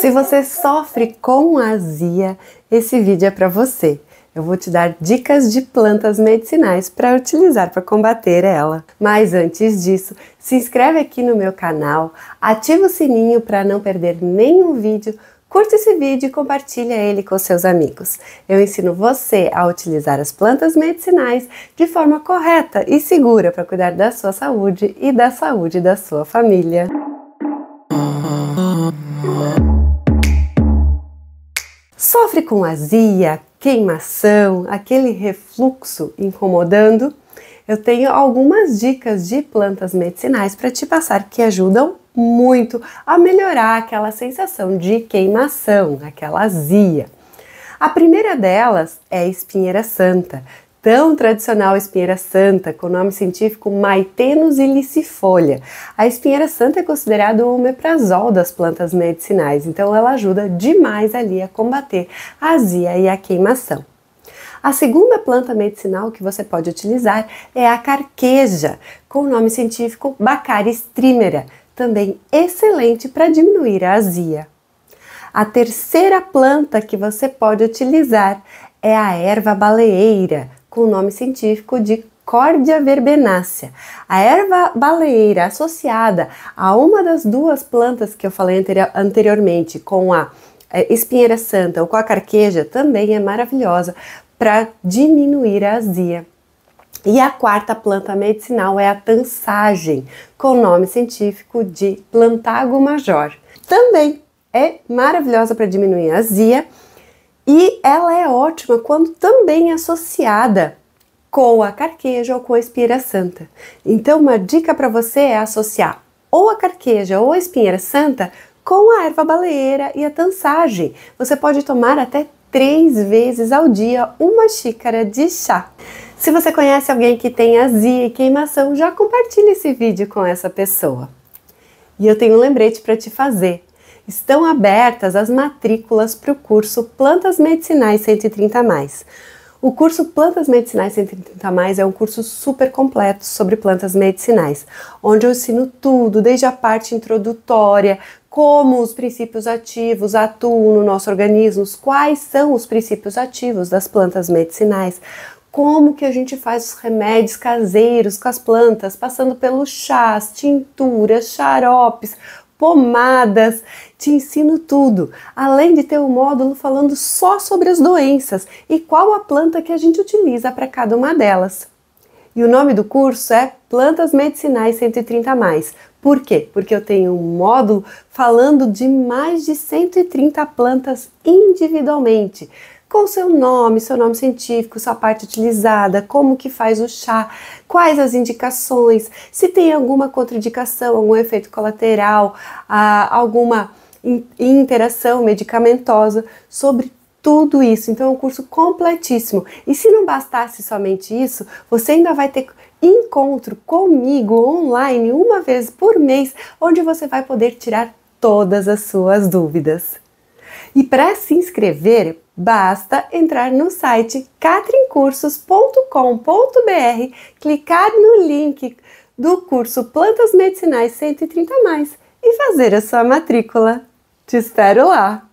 Se você sofre com azia, esse vídeo é para você. Eu vou te dar dicas de plantas medicinais para utilizar para combater ela. Mas antes disso, se inscreve aqui no meu canal, ativa o sininho para não perder nenhum vídeo, curte esse vídeo e compartilha ele com seus amigos. Eu ensino você a utilizar as plantas medicinais de forma correta e segura para cuidar da sua saúde e da saúde da sua família. sofre com azia, queimação, aquele refluxo incomodando, eu tenho algumas dicas de plantas medicinais para te passar que ajudam muito a melhorar aquela sensação de queimação, aquela azia. A primeira delas é a espinheira santa tão tradicional espinheira santa, com o nome científico Maitenus ilicifolia. A espinheira santa é considerada o omeprazol das plantas medicinais, então ela ajuda demais ali a combater a azia e a queimação. A segunda planta medicinal que você pode utilizar é a carqueja, com o nome científico Bacaris trimera, também excelente para diminuir a azia. A terceira planta que você pode utilizar é a erva baleeira, com o nome científico de Cordia verbenácea. A erva baleeira associada a uma das duas plantas que eu falei anteriormente, com a eh, espinheira santa ou com a carqueja, também é maravilhosa para diminuir a azia. E a quarta planta medicinal é a tansagem, com o nome científico de Plantago major. Também é maravilhosa para diminuir a azia e ela é ótima quando também é associada com a carqueja ou com a espinheira santa. Então, uma dica para você é associar ou a carqueja ou a espinheira santa com a erva baleeira e a tansagem. Você pode tomar até três vezes ao dia uma xícara de chá. Se você conhece alguém que tem azia e queimação, já compartilhe esse vídeo com essa pessoa. E eu tenho um lembrete para te fazer estão abertas as matrículas para o curso Plantas Medicinais 130 Mais. O curso Plantas Medicinais 130 Mais é um curso super completo sobre plantas medicinais, onde eu ensino tudo, desde a parte introdutória, como os princípios ativos atuam no nosso organismo, quais são os princípios ativos das plantas medicinais, como que a gente faz os remédios caseiros com as plantas, passando pelos chás, tinturas, xaropes, pomadas, te ensino tudo, além de ter um módulo falando só sobre as doenças e qual a planta que a gente utiliza para cada uma delas. E o nome do curso é Plantas Medicinais 130 mais. Por quê? Porque eu tenho um módulo falando de mais de 130 plantas individualmente com seu nome, seu nome científico, sua parte utilizada, como que faz o chá, quais as indicações, se tem alguma contraindicação, algum efeito colateral, alguma interação medicamentosa, sobre tudo isso. Então é um curso completíssimo. E se não bastasse somente isso, você ainda vai ter encontro comigo online uma vez por mês, onde você vai poder tirar todas as suas dúvidas. E para se inscrever, basta entrar no site catrincursos.com.br, clicar no link do curso Plantas Medicinais 130 Mais e fazer a sua matrícula. Te espero lá!